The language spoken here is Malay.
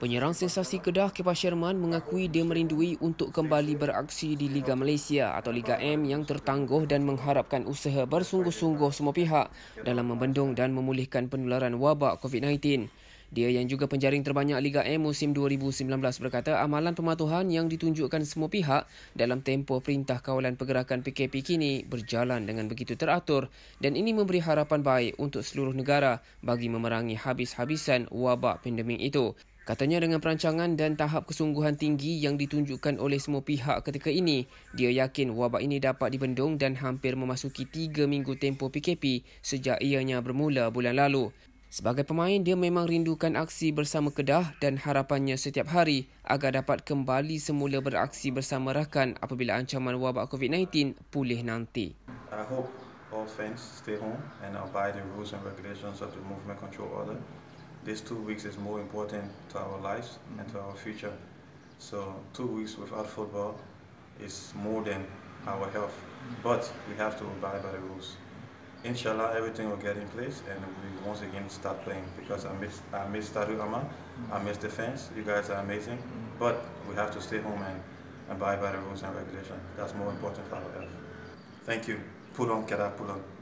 Penyerang sensasi Kedah Kepa Sherman mengakui dia merindui untuk kembali beraksi di Liga Malaysia atau Liga M yang tertangguh dan mengharapkan usaha bersungguh-sungguh semua pihak dalam membendung dan memulihkan penularan wabak COVID-19. Dia yang juga penjaring terbanyak Liga M musim 2019 berkata amalan pematuhan yang ditunjukkan semua pihak dalam tempoh perintah kawalan pergerakan PKP kini berjalan dengan begitu teratur dan ini memberi harapan baik untuk seluruh negara bagi memerangi habis-habisan wabak pandemik itu. Katanya dengan perancangan dan tahap kesungguhan tinggi yang ditunjukkan oleh semua pihak ketika ini, dia yakin wabak ini dapat dibendung dan hampir memasuki 3 minggu tempo PKP sejak ianya bermula bulan lalu. Sebagai pemain, dia memang rindukan aksi bersama Kedah dan harapannya setiap hari agar dapat kembali semula beraksi bersama rakan apabila ancaman wabak COVID-19 pulih nanti. I hope all fans stay home and abide the rules and regulations of the movement control order. these two weeks is more important to our lives mm -hmm. and to mm-hmm. our future. So two weeks without football is more than our health, mm-hmm. but we have to abide by the rules. Inshallah, everything will get in place and we once again start playing because I miss I miss Tadu Ama, I mm-hmm. miss defense. You guys are amazing, but we have to stay home and abide by the rules and regulations. That's more important for our health. Thank you. Pull on, get up, on.